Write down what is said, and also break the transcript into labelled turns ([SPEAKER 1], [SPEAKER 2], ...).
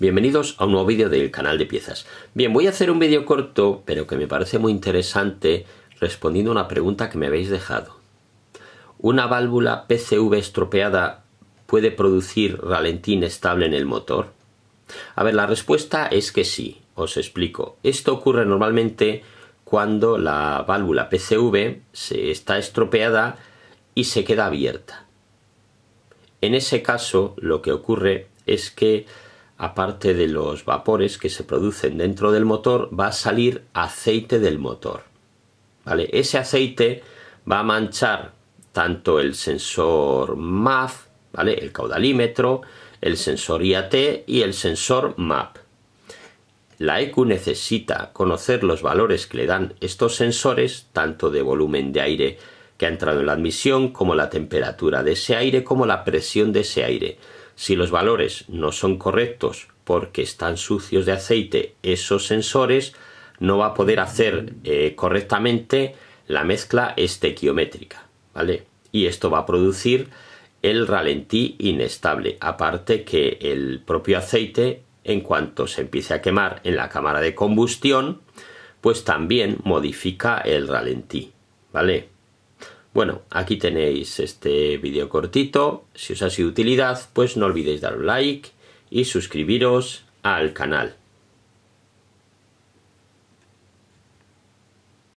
[SPEAKER 1] Bienvenidos a un nuevo vídeo del canal de piezas. Bien, voy a hacer un vídeo corto, pero que me parece muy interesante, respondiendo a una pregunta que me habéis dejado. ¿Una válvula PCV estropeada puede producir ralentín estable en el motor? A ver, la respuesta es que sí, os explico. Esto ocurre normalmente cuando la válvula PCV se está estropeada y se queda abierta. En ese caso, lo que ocurre es que aparte de los vapores que se producen dentro del motor, va a salir aceite del motor. ¿Vale? Ese aceite va a manchar tanto el sensor MAF, ¿vale? El caudalímetro, el sensor IAT y el sensor MAP. La EQ necesita conocer los valores que le dan estos sensores, tanto de volumen de aire que ha entrado en la admisión, como la temperatura de ese aire, como la presión de ese aire si los valores no son correctos porque están sucios de aceite esos sensores, no va a poder hacer eh, correctamente la mezcla estequiométrica, ¿vale? Y esto va a producir el ralentí inestable, aparte que el propio aceite, en cuanto se empiece a quemar en la cámara de combustión, pues también modifica el ralentí, ¿vale? Bueno, aquí tenéis este vídeo cortito. Si os ha sido utilidad, pues no olvidéis dar un like y suscribiros al canal.